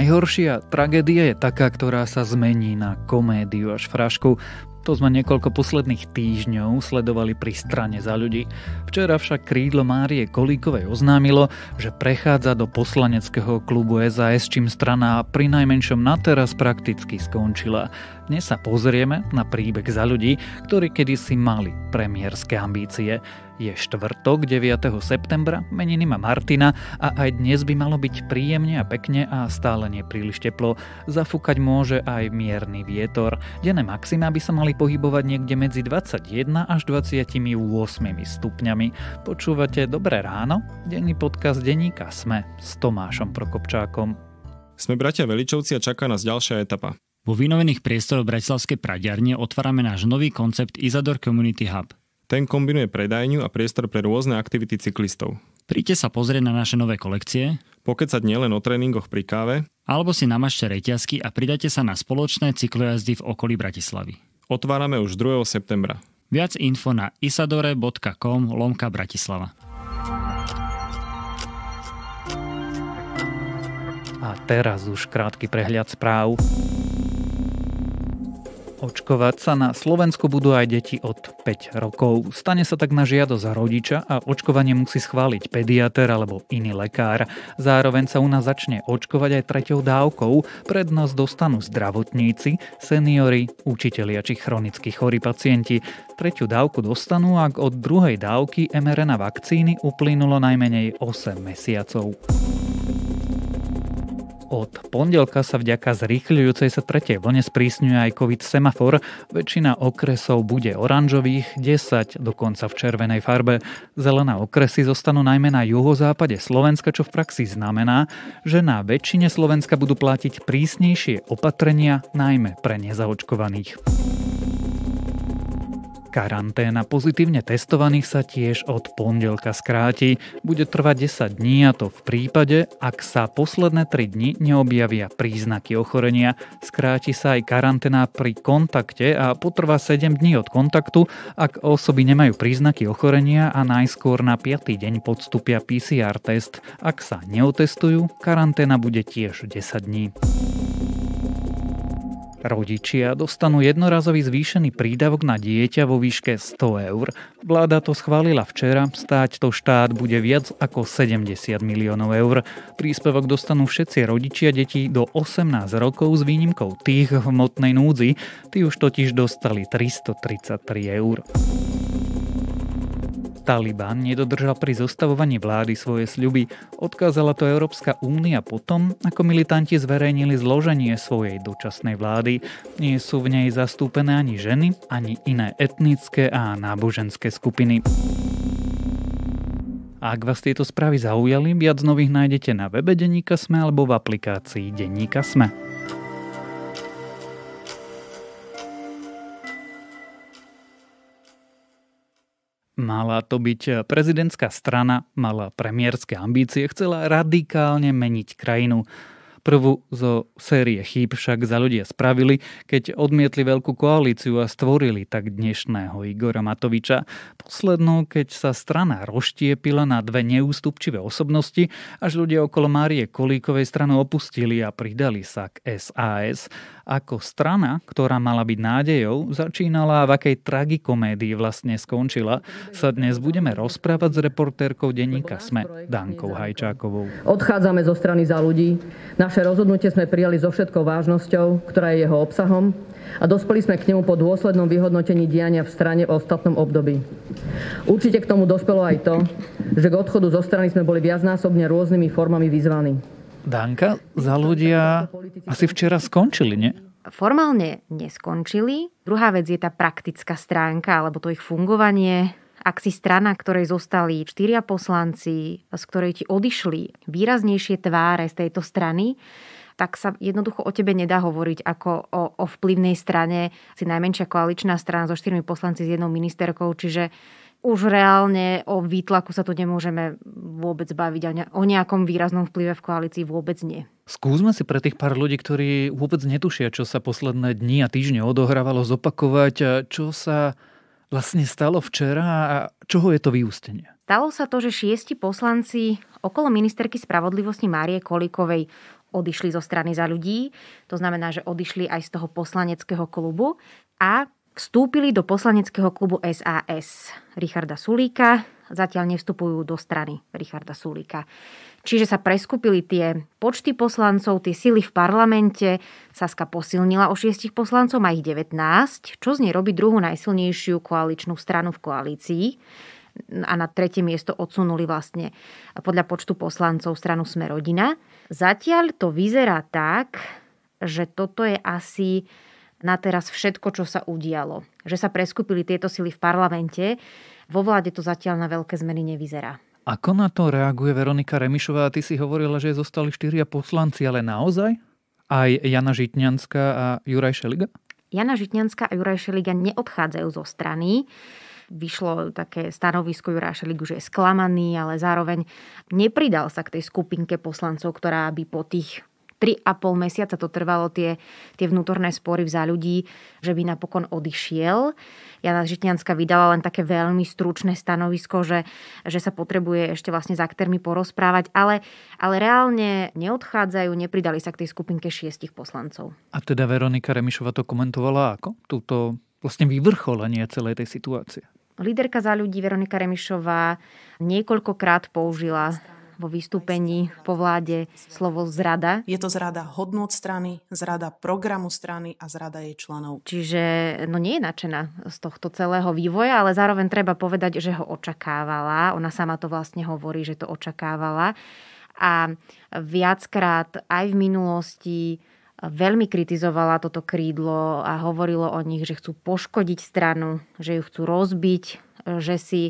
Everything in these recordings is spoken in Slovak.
Najhoršia tragédia je taká, ktorá sa zmení na komédiu až frašku. To sme niekoľko posledných týždňov sledovali pri strane za ľudí. Včera však krídlo Márie Kolíkovej oznámilo, že prechádza do poslaneckého klubu SAS, čím strana pri najmenšom na teraz prakticky skončila. Dnes sa pozrieme na príbeh za ľudí, ktorí kedysi mali premiérske ambície. Je štvrtok 9. septembra, meniny má Martina a aj dnes by malo byť príjemne a pekne a stále nie príliš teplo. Zafúkať môže aj mierny vietor. Dené maxima by sa mali pohybovať niekde medzi 21 až 28 stupňami. Počúvate Dobré ráno? Denný podcast deníka Sme s Tomášom Prokopčákom. Sme bratia Veličovci a čaká nás ďalšia etapa. Vo vynovených priestoroch Bratislavskej praďarne otvárame náš nový koncept Izador Community Hub – ten kombinuje predajňu a priestor pre rôzne aktivity cyklistov. Príďte sa pozrieť na naše nové kolekcie, pokecať nielen o tréningoch pri káve, alebo si namažte reťazky a pridajte sa na spoločné cyklojazdy v okolí Bratislavy. Otvárame už 2. septembra. Viac info na isadore.com lomka Bratislava. A teraz už krátky prehľad správ. Očkovať sa na Slovensku budú aj deti od 5 rokov. Stane sa tak na žiadosť rodiča a očkovanie musí schváliť pediater alebo iný lekár. Zároveň sa u nás začne očkovať aj treťou dávkou. Pred nás dostanú zdravotníci, seniori, učitelia či chronicky chorí pacienti. Tretiu dávku dostanú, ak od druhej dávky mRNA vakcíny uplynulo najmenej 8 mesiacov. Od pondelka sa vďaka zrýchľujúcej sa tretej vlne sprísňuje aj COVID semafor. Väčšina okresov bude oranžových, 10 dokonca v červenej farbe. Zelené okresy zostanú najmä na juhozápade Slovenska, čo v praxi znamená, že na väčšine Slovenska budú platiť prísnejšie opatrenia najmä pre nezaočkovaných. Karanténa pozitívne testovaných sa tiež od pondelka skráti. Bude trvať 10 dní a to v prípade, ak sa posledné 3 dni neobjavia príznaky ochorenia. Skráti sa aj karanténa pri kontakte a potrvá 7 dní od kontaktu, ak osoby nemajú príznaky ochorenia a najskôr na 5. deň podstúpia PCR test. Ak sa neotestujú, karanténa bude tiež 10 dní. Rodičia dostanú jednorazový zvýšený prídavok na dieťa vo výške 100 eur. Vláda to schválila včera, stáť to štát bude viac ako 70 miliónov eur. Príspevok dostanú všetci rodičia detí do 18 rokov s výnimkou tých v motnej núdzi, tí už totiž dostali 333 eur. Taliban nedodržal pri zostavovaní vlády svoje sľuby. Odkázala to Európska únia potom, ako militanti zverejnili zloženie svojej dočasnej vlády. Nie sú v nej zastúpené ani ženy, ani iné etnické a náboženské skupiny. ak vás tieto správy zaujali, viac nových nájdete na webe Deníka Sme alebo v aplikácii Deníka Sme. Mala to byť eh, prezidentská strana, mala premiérske ambície, chcela radikálne meniť krajinu. Prvú zo série chýb však za ľudia spravili, keď odmietli veľkú koalíciu a stvorili tak dnešného Igora Matoviča. Poslednou, keď sa strana roštiepila na dve neústupčivé osobnosti, až ľudia okolo Márie Kolíkovej stranu opustili a pridali sa k SAS. Ako strana, ktorá mala byť nádejou, začínala a v akej tragikomédii vlastne skončila, sa dnes budeme rozprávať s reportérkou denníka SME Dankou Hajčákovou. Odchádzame zo strany za ľudí. Na naše rozhodnutie sme prijali so všetkou vážnosťou, ktorá je jeho obsahom a dospeli sme k nemu po dôslednom vyhodnotení diania v strane v ostatnom období. Určite k tomu dospelo aj to, že k odchodu zo strany sme boli viacnásobne rôznymi formami vyzvaní. Danka, za ľudia asi včera skončili, nie? Formálne neskončili. Druhá vec je tá praktická stránka, alebo to ich fungovanie. Ak si strana, ktorej zostali štyria poslanci, z ktorej ti odišli výraznejšie tváre z tejto strany, tak sa jednoducho o tebe nedá hovoriť ako o, o vplyvnej strane. Si najmenšia koaličná strana so štyrmi poslanci s jednou ministerkou, čiže už reálne o výtlaku sa tu nemôžeme vôbec baviť a o nejakom výraznom vplyve v koalícii vôbec nie. Skúsme si pre tých pár ľudí, ktorí vôbec netušia, čo sa posledné dni a týždne odohrávalo, zopakovať, čo sa vlastne stalo včera a čoho je to vyústenie? Stalo sa to, že šiesti poslanci okolo ministerky spravodlivosti Márie Kolikovej odišli zo strany za ľudí, to znamená, že odišli aj z toho poslaneckého klubu a vstúpili do poslaneckého klubu SAS Richarda Sulíka, zatiaľ nevstupujú do strany Richarda Sulíka. Čiže sa preskúpili tie počty poslancov, tie sily v parlamente. Saska posilnila o šiestich poslancov, má ich 19, čo z nej robí druhú najsilnejšiu koaličnú stranu v koalícii a na tretie miesto odsunuli vlastne podľa počtu poslancov stranu Sme rodina. Zatiaľ to vyzerá tak, že toto je asi na teraz všetko, čo sa udialo. Že sa preskúpili tieto sily v parlamente. Vo vláde to zatiaľ na veľké zmeny nevyzerá. Ako na to reaguje Veronika Remišová? Ty si hovorila, že zostali štyria poslanci, ale naozaj? Aj Jana Žitňanská a Juraj Šeliga? Jana Žitňanská a Juraj Šeliga neodchádzajú zo strany vyšlo také stanovisko Jura Šeligu, že je sklamaný, ale zároveň nepridal sa k tej skupinke poslancov, ktorá by po tých 3,5 mesiaca to trvalo tie, tie vnútorné spory za ľudí, že by napokon odišiel. Jana Žitňanská vydala len také veľmi stručné stanovisko, že, že sa potrebuje ešte vlastne s aktérmi porozprávať, ale, ale reálne neodchádzajú, nepridali sa k tej skupinke šiestich poslancov. A teda Veronika Remišova to komentovala ako? Túto vlastne vyvrcholenie celej tej situácie. Líderka za ľudí Veronika Remišová niekoľkokrát použila vo vystúpení po vláde slovo zrada. Je to zrada hodnot strany, zrada programu strany a zrada jej členov. Čiže no nie je nadšená z tohto celého vývoja, ale zároveň treba povedať, že ho očakávala. Ona sama to vlastne hovorí, že to očakávala. A viackrát aj v minulosti eh, veľmi kritizovala toto krídlo a hovorilo o nich, že chcú poškodiť stranu, že ju chcú rozbiť, že si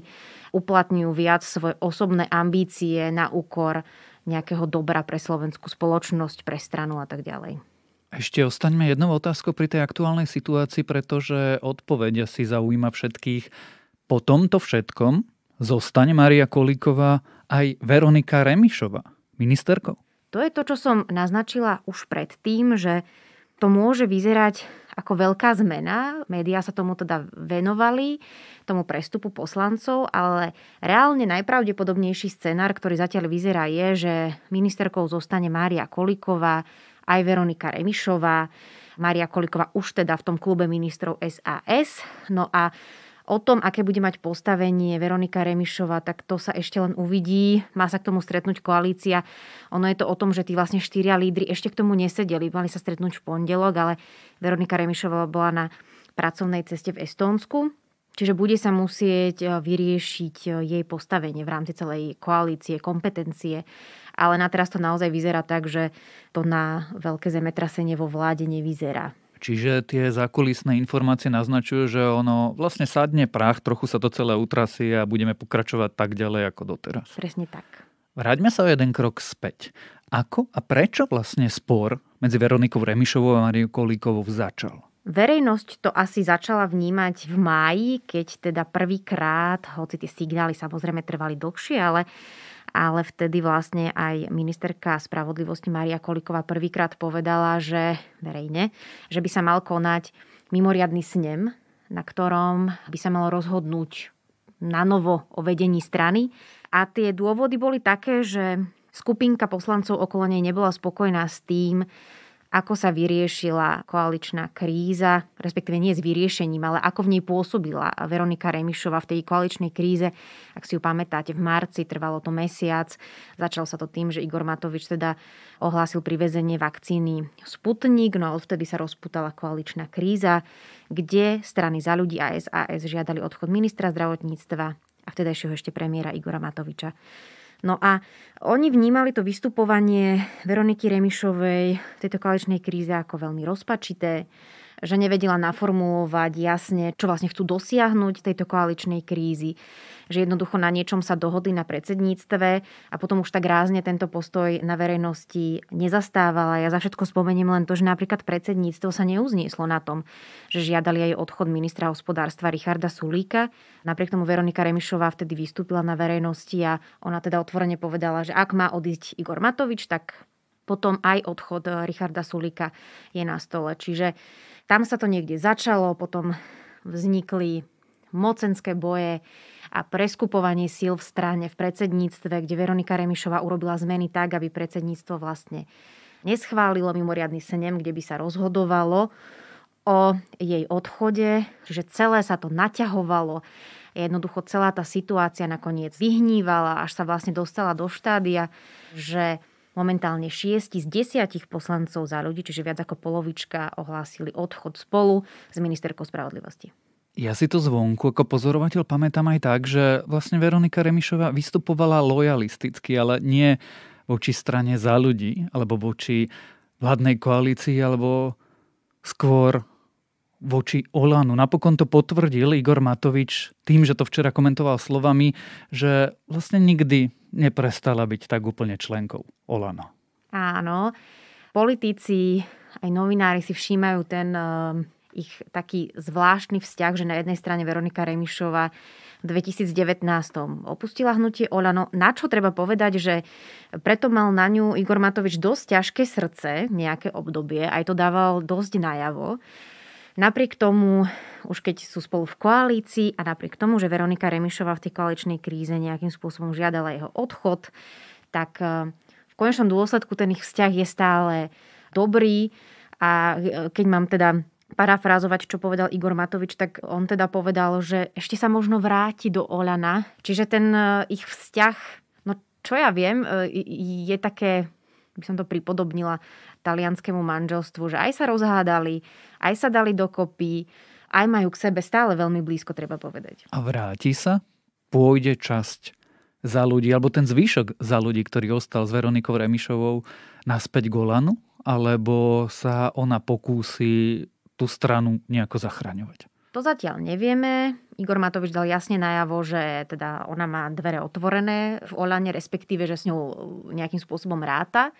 uplatňujú viac svoje osobné ambície na úkor nejakého dobra pre slovenskú spoločnosť, pre stranu a tak ďalej. Ešte ostaňme jednou otázkou pri tej aktuálnej situácii, pretože odpoveď si zaujíma všetkých. Po tomto všetkom zostane Maria Kolíková aj Veronika Remišová ministerkou? To je to, čo som naznačila už predtým, že to môže vyzerať ako veľká zmena. Média sa tomu teda venovali, tomu prestupu poslancov, ale reálne najpravdepodobnejší scenár, ktorý zatiaľ vyzerá, je, že ministerkou zostane Mária Koliková, aj Veronika Remišová. Mária Koliková už teda v tom klube ministrov SAS. No a O tom, aké bude mať postavenie Veronika Remišova, tak to sa ešte len uvidí. Má sa k tomu stretnúť koalícia. Ono je to o tom, že tí vlastne štyria lídry ešte k tomu nesedeli. Mali sa stretnúť v pondelok, ale Veronika remišova bola na pracovnej ceste v Estónsku. Čiže bude sa musieť e, vyriešiť e, jej postavenie v rámci celej koalície, kompetencie. Ale na teraz to naozaj vyzerá tak, že to na veľké zemetrasenie vo vláde nevyzerá. Čiže tie zákulisné informácie naznačujú, že ono vlastne sadne prach, trochu sa to celé utrasí a budeme pokračovať tak ďalej ako doteraz. Presne tak. Vráťme sa o jeden krok späť. Ako a prečo vlastne spor medzi Veronikou Remišovou a Mariou Kolíkovou začal? Verejnosť to asi začala vnímať v máji, keď teda prvýkrát, hoci tie signály samozrejme trvali dlhšie, ale ale vtedy vlastne aj ministerka spravodlivosti Mária Koliková prvýkrát povedala, že verejne, že by sa mal konať mimoriadný snem, na ktorom by sa malo rozhodnúť na novo o vedení strany. A tie dôvody boli také, že skupinka poslancov okolo nej nebola spokojná s tým, ako sa vyriešila koaličná kríza, respektíve nie s vyriešením, ale ako v nej pôsobila Veronika Remišova v tej koaličnej kríze. Ak si ju pamätáte, v marci trvalo to mesiac. Začalo sa to tým, že Igor Matovič teda ohlásil privezenie vakcíny Sputnik, no a odvtedy sa rozputala koaličná kríza, kde strany za ľudí a SAS žiadali odchod ministra zdravotníctva a vtedajšieho ešte premiéra Igora Matoviča. No a oni vnímali to vystupovanie Veroniky Remišovej v tejto koaličnej kríze ako veľmi rozpačité, že nevedela naformulovať jasne, čo vlastne chcú dosiahnuť tejto koaličnej krízy. Že jednoducho na niečom sa dohodli na predsedníctve a potom už tak rázne tento postoj na verejnosti nezastávala. Ja za všetko spomeniem len to, že napríklad predsedníctvo sa neuznieslo na tom, že žiadali aj odchod ministra hospodárstva Richarda Sulíka. Napriek tomu Veronika Remišová vtedy vystúpila na verejnosti a ona teda otvorene povedala, že ak má odísť Igor Matovič, tak potom aj odchod eh, Richarda Sulika je na stole. Čiže tam sa to niekde začalo, potom vznikli mocenské boje a preskupovanie síl v strane, v predsedníctve, kde Veronika Remišová urobila zmeny tak, aby predsedníctvo vlastne neschválilo mimoriadný senem, kde by sa rozhodovalo o jej odchode, že celé sa to naťahovalo. Jednoducho celá tá situácia nakoniec vyhnívala, až sa vlastne dostala do štádia, že Momentálne 6 z 10 poslancov za ľudí, čiže viac ako polovička, ohlásili odchod spolu s ministerkou spravodlivosti. Ja si to zvonku ako pozorovateľ pamätám aj tak, že vlastne Veronika Remišová vystupovala lojalisticky, ale nie voči strane za ľudí, alebo voči vládnej koalícii, alebo skôr voči Olánu. Napokon to potvrdil Igor Matovič tým, že to včera komentoval slovami, že vlastne nikdy neprestala byť tak úplne členkou Olano. Áno, politici aj novinári si všímajú ten eh, ich taký zvláštny vzťah, že na jednej strane Veronika Remišová v 2019 opustila hnutie Olano. Na čo treba povedať, že preto mal na ňu Igor Matovič dosť ťažké srdce nejaké obdobie, aj to dával dosť najavo. Napriek tomu, už keď sú spolu v koalícii a napriek tomu, že Veronika Remišová v tej koaličnej kríze nejakým spôsobom žiadala jeho odchod, tak e, v konečnom dôsledku ten ich vzťah je stále dobrý a e, keď mám teda parafrázovať, čo povedal Igor Matovič, tak on teda povedal, že ešte sa možno vráti do Olana. Čiže ten e, ich vzťah, no čo ja viem, je také, by som to pripodobnila, talianskému manželstvu, že aj sa rozhádali, aj sa dali dokopy, aj majú k sebe stále veľmi blízko, treba povedať. A vráti sa? Pôjde časť za ľudí, alebo ten zvyšok za ľudí, ktorý ostal s Veronikou Remišovou, naspäť Golanu? Alebo sa ona pokúsi tú stranu nejako zachraňovať? To zatiaľ nevieme. Igor Matovič dal jasne najavo, že teda ona má dvere otvorené v Olane, respektíve, že s ňou nejakým spôsobom ráta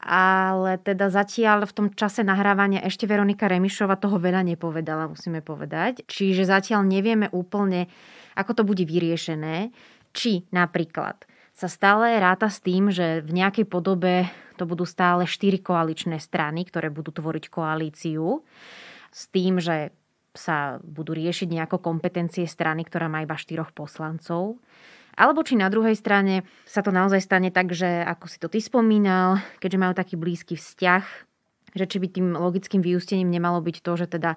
ale teda zatiaľ v tom čase nahrávania ešte Veronika Remišova toho veľa nepovedala, musíme povedať. Čiže zatiaľ nevieme úplne, ako to bude vyriešené. Či napríklad sa stále ráta s tým, že v nejakej podobe to budú stále štyri koaličné strany, ktoré budú tvoriť koalíciu, s tým, že sa budú riešiť nejako kompetencie strany, ktorá má iba štyroch poslancov alebo či na druhej strane sa to naozaj stane tak, že ako si to ty spomínal, keďže majú taký blízky vzťah, že či by tým logickým vyústením nemalo byť to, že teda,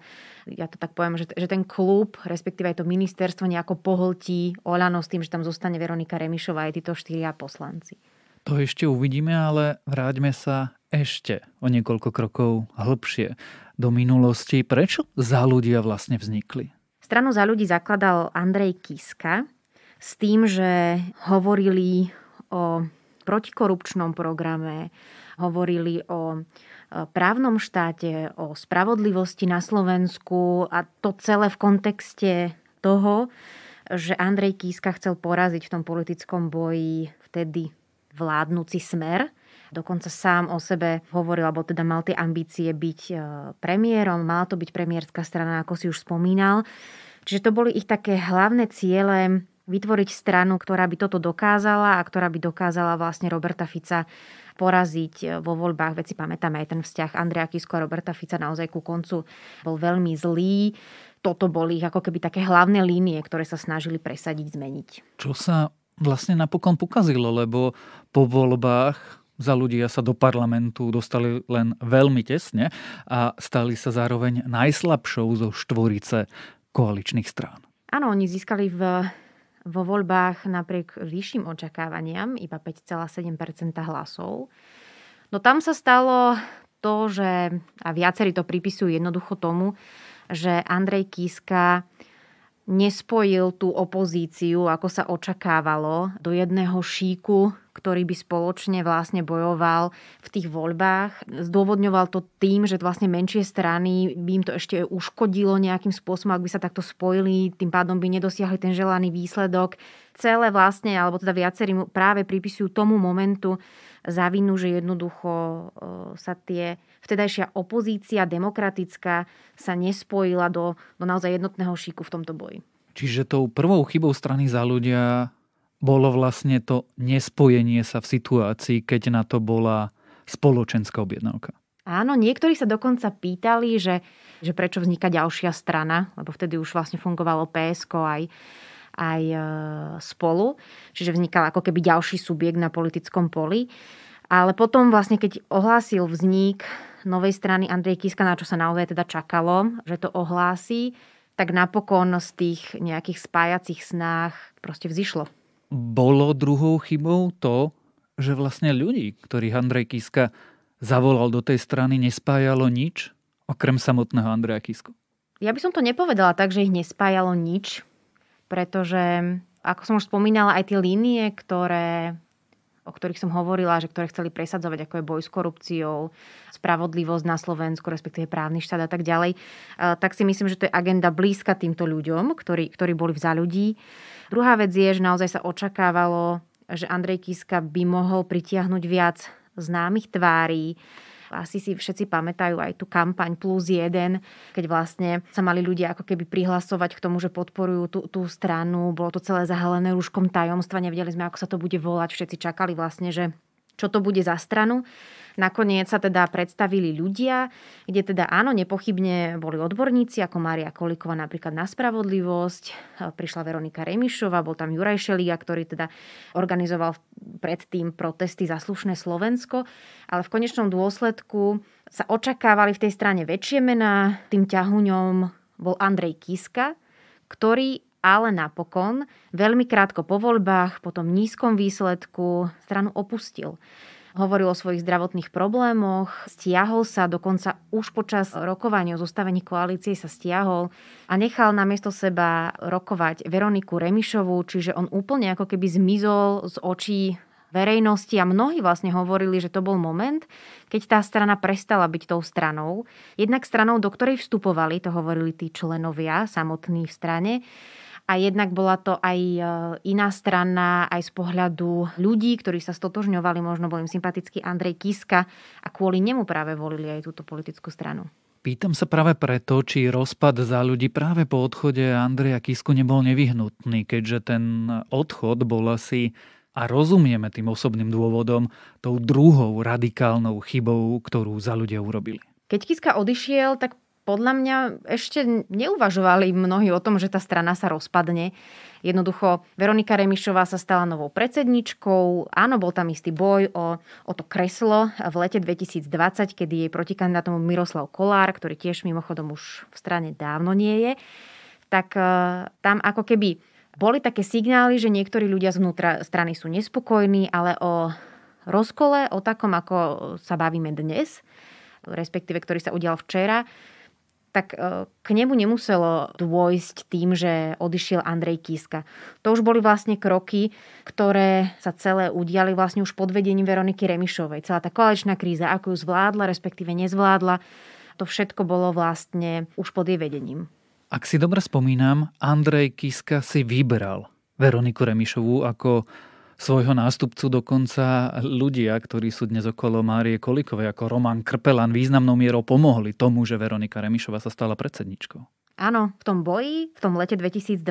ja to tak poviem, že, že ten klub, respektíve aj to ministerstvo nejako pohltí Olano s tým, že tam zostane Veronika Remišová aj títo štyria poslanci. To ešte uvidíme, ale vráťme sa ešte o niekoľko krokov hĺbšie do minulosti. Prečo za ľudia vlastne vznikli? Stranu za ľudí zakladal Andrej Kiska, s tým, že hovorili o protikorupčnom programe, hovorili o e, právnom štáte, o spravodlivosti na Slovensku a to celé v kontexte toho, že Andrej Kíska chcel poraziť v tom politickom boji vtedy vládnúci smer. Dokonca sám o sebe hovoril, alebo teda mal tie ambície byť e, premiérom, mala to byť premiérska strana, ako si už spomínal. Čiže to boli ich také hlavné ciele vytvoriť stranu, ktorá by toto dokázala a ktorá by dokázala vlastne Roberta Fica poraziť vo voľbách. Veci pamätáme aj ten vzťah Andrea Kisko a Roberta Fica naozaj ku koncu bol veľmi zlý. Toto boli ako keby také hlavné línie, ktoré sa snažili presadiť, zmeniť. Čo sa vlastne napokon pokazilo, lebo po voľbách za ľudia sa do parlamentu dostali len veľmi tesne a stali sa zároveň najslabšou zo štvorice koaličných strán. Áno, oni získali v vo voľbách napriek vyšším očakávaniam, iba 5,7 hlasov. No tam sa stalo to, že, a viacerí to pripisujú jednoducho tomu, že Andrej Kiska nespojil tú opozíciu, ako sa očakávalo, do jedného šíku, ktorý by spoločne vlastne bojoval v tých voľbách. Zdôvodňoval to tým, že vlastne menšie strany by im to ešte uškodilo nejakým spôsobom, ak by sa takto spojili, tým pádom by nedosiahli ten želaný výsledok. Celé vlastne, alebo teda viacerí práve pripisujú tomu momentu za vinu, že jednoducho e, sa tie vtedajšia opozícia demokratická sa nespojila do, do naozaj jednotného šíku v tomto boji. Čiže tou prvou chybou strany za ľudia bolo vlastne to nespojenie sa v situácii, keď na to bola spoločenská objednávka. Áno, niektorí sa dokonca pýtali, že, že prečo vzniká ďalšia strana, lebo vtedy už vlastne fungovalo PSK aj, aj e, spolu, čiže vznikal ako keby ďalší subjekt na politickom poli. Ale potom vlastne, keď ohlásil vznik novej strany Andrej Kiska, na čo sa naozaj teda čakalo, že to ohlási, tak napokon z tých nejakých spájacích snách proste vzýšlo. Bolo druhou chybou to, že vlastne ľudí, ktorých Andrej Kiska zavolal do tej strany, nespájalo nič, okrem samotného Andreja Kisku? Ja by som to nepovedala tak, že ich nespájalo nič, pretože, ako som už spomínala, aj tie línie, ktoré o ktorých som hovorila, že ktoré chceli presadzovať, ako je boj s korupciou, spravodlivosť na Slovensku, respektíve právny štát a tak ďalej, e, tak si myslím, že to je agenda blízka týmto ľuďom, ktorí, ktorí boli v za ľudí. Druhá vec je, že naozaj sa očakávalo, že Andrej Kiska by mohol pritiahnuť viac známych tvári, asi si všetci pamätajú aj tú kampaň plus jeden, keď vlastne sa mali ľudia ako keby prihlasovať k tomu, že podporujú tú, tú stranu. Bolo to celé zahalené rúškom tajomstva, nevedeli sme, ako sa to bude volať. Všetci čakali vlastne, že čo to bude za stranu. Nakoniec sa teda predstavili ľudia, kde teda áno, nepochybne boli odborníci, ako Mária Kolikova napríklad na spravodlivosť, prišla Veronika Remišova, bol tam Juraj Šelia, ktorý teda organizoval predtým protesty za slušné Slovensko, ale v konečnom dôsledku sa očakávali v tej strane väčšie mená, tým ťahuňom bol Andrej Kiska, ktorý ale napokon, veľmi krátko po voľbách, po tom nízkom výsledku, stranu opustil. Hovoril o svojich zdravotných problémoch, stiahol sa, dokonca už počas rokovania o zostavení koalície sa stiahol a nechal namiesto seba rokovať Veroniku Remišovu, čiže on úplne ako keby zmizol z očí verejnosti a mnohí vlastne hovorili, že to bol moment, keď tá strana prestala byť tou stranou. Jednak stranou, do ktorej vstupovali, to hovorili tí členovia samotní v strane, a jednak bola to aj e, iná strana, aj z pohľadu ľudí, ktorí sa stotožňovali, možno bol im sympatický Andrej Kiska a kvôli nemu práve volili aj túto politickú stranu. Pýtam sa práve preto, či rozpad za ľudí práve po odchode Andreja Kisku nebol nevyhnutný, keďže ten odchod bol asi a rozumieme tým osobným dôvodom tou druhou radikálnou chybou, ktorú za ľudia urobili. Keď Kiska odišiel, tak podľa mňa ešte neuvažovali mnohí o tom, že tá strana sa rozpadne. Jednoducho Veronika Remišová sa stala novou predsedničkou. Áno, bol tam istý boj o, o to kreslo v lete 2020, kedy jej protikandidátom Miroslav Kolár, ktorý tiež mimochodom už v strane dávno nie je, tak e, tam ako keby boli také signály, že niektorí ľudia znútra strany sú nespokojní, ale o rozkole, o takom, ako sa bavíme dnes, respektíve ktorý sa udial včera, tak e, k nemu nemuselo dôjsť tým, že odišiel Andrej Kiska. To už boli vlastne kroky, ktoré sa celé udiali vlastne už pod vedením Veroniky Remišovej. Celá tá koaličná kríza, ako ju zvládla, respektíve nezvládla, to všetko bolo vlastne už pod jej vedením. Ak si dobre spomínam, Andrej Kiska si vybral Veroniku Remišovú ako svojho nástupcu dokonca ľudia, ktorí sú dnes okolo Márie Kolikovej, ako Roman Krpelan, významnou mierou pomohli tomu, že Veronika Remišová sa stala predsedničkou. Áno, v tom boji, v tom lete 2020,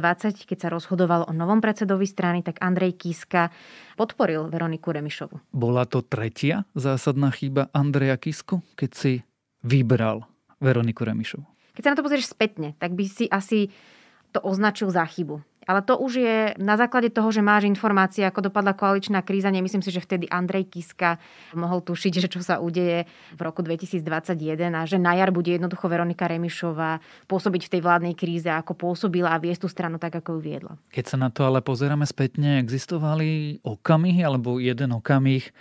keď sa rozhodoval o novom predsedovi strany, tak Andrej Kiska podporil Veroniku Remišovu. Bola to tretia zásadná chyba Andreja Kisku, keď si vybral Veroniku Remišovu? Keď sa na to pozrieš spätne, tak by si asi to označil za chybu ale to už je na základe toho, že máš informácie, ako dopadla koaličná kríza. Nemyslím si, že vtedy Andrej Kiska mohol tušiť, že čo sa udeje v roku 2021 a že na jar bude jednoducho Veronika Remišová pôsobiť v tej vládnej kríze, ako pôsobila a viesť tú stranu tak, ako ju viedla. Keď sa na to ale pozeráme spätne, existovali okamihy alebo jeden okamih,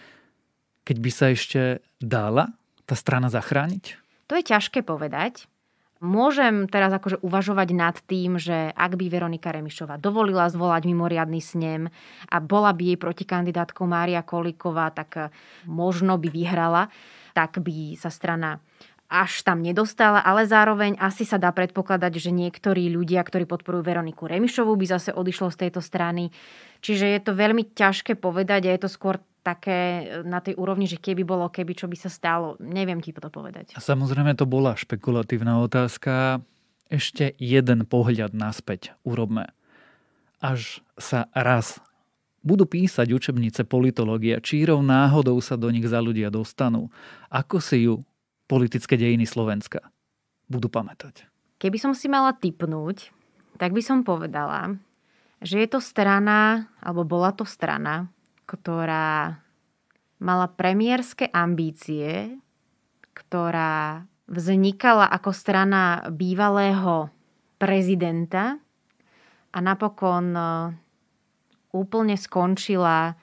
keď by sa ešte dala tá strana zachrániť? To je ťažké povedať. Môžem teraz akože uvažovať nad tým, že ak by Veronika Remišová dovolila zvolať mimoriadný snem a bola by jej protikandidátkou Mária Kolíková, tak eh, možno by vyhrala, tak by sa strana až tam nedostala, ale zároveň asi sa dá predpokladať, že niektorí ľudia, ktorí podporujú Veroniku Remišovu, by zase odišlo z tejto strany. Čiže je to veľmi ťažké povedať a je to skôr také e, na tej úrovni, že keby bolo, keby čo by sa stalo. Neviem ti to povedať. A samozrejme to bola špekulatívna otázka. Ešte jeden pohľad naspäť urobme. Až sa raz budú písať učebnice politológia, čírov náhodou sa do nich za ľudia dostanú. Ako si ju politické dejiny Slovenska budú pamätať? Keby som si mala typnúť, tak by som povedala, že je to strana, alebo bola to strana, ktorá mala premiérske ambície, ktorá vznikala ako strana bývalého prezidenta a napokon e, úplne skončila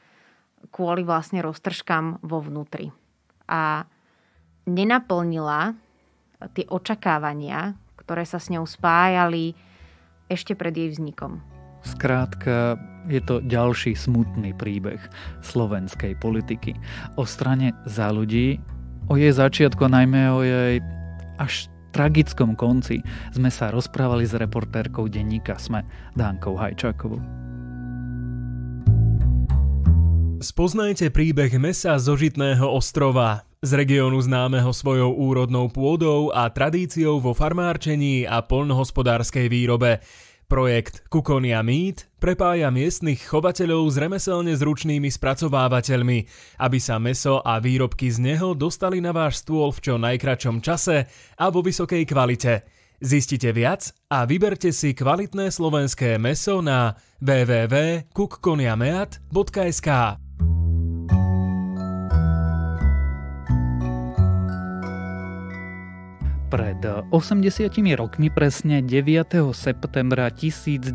kvôli vlastne roztržkám vo vnútri. A nenaplnila tie očakávania, ktoré sa s ňou spájali ešte pred jej vznikom. Skrátka, je to ďalší smutný príbeh slovenskej politiky. O strane za ľudí, o jej začiatku najmä o jej až tragickom konci sme sa rozprávali s reportérkou denníka Sme, Dánkou Hajčákovou. Spoznajte príbeh mesa zo Žitného ostrova. Z regiónu známeho svojou úrodnou pôdou a tradíciou vo farmárčení a poľnohospodárskej výrobe. Projekt Kukonia Meat prepája miestnych chovateľov s remeselne zručnými spracovávateľmi, aby sa meso a výrobky z neho dostali na váš stôl v čo najkračom čase a vo vysokej kvalite. Zistite viac a vyberte si kvalitné slovenské meso na www.kukkoniameat.sk. Pred 80 eh, rokmi presne 9. septembra 1941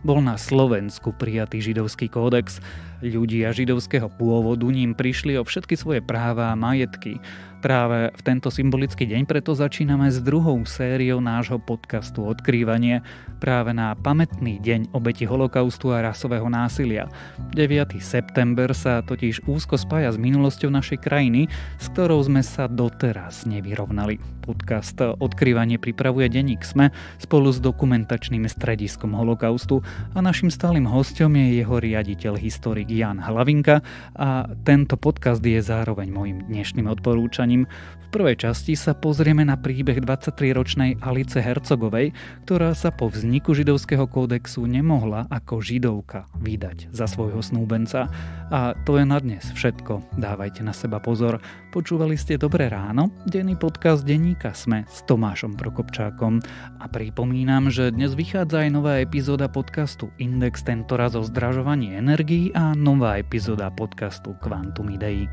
bol na Slovensku prijatý židovský kódex. Ľudia židovského pôvodu ním prišli o všetky svoje práva a majetky práve v tento symbolický deň, preto začíname s druhou sériou nášho podcastu Odkrývanie práve na pamätný deň obeti holokaustu a rasového násilia. 9. september sa totiž úzko spája s minulosťou našej krajiny, s ktorou sme sa doteraz nevyrovnali. Podcast Odkrývanie pripravuje denník SME spolu s dokumentačným strediskom holokaustu a našim stálym hostom je jeho riaditeľ historik Jan Hlavinka a tento podcast je zároveň môjim dnešným odporúčaním pokračovaním. V prvej časti sa pozrieme na príbeh 23-ročnej Alice Hercogovej, ktorá sa po vzniku židovského kódexu nemohla ako židovka vydať za svojho snúbenca. A to je na dnes všetko. Dávajte na seba pozor. Počúvali ste Dobré ráno, denný podcast denníka Sme s Tomášom Prokopčákom. A pripomínam, že dnes vychádza aj nová epizóda podcastu Index, tentoraz o zdražovaní energií a nová epizóda podcastu Quantum Idei.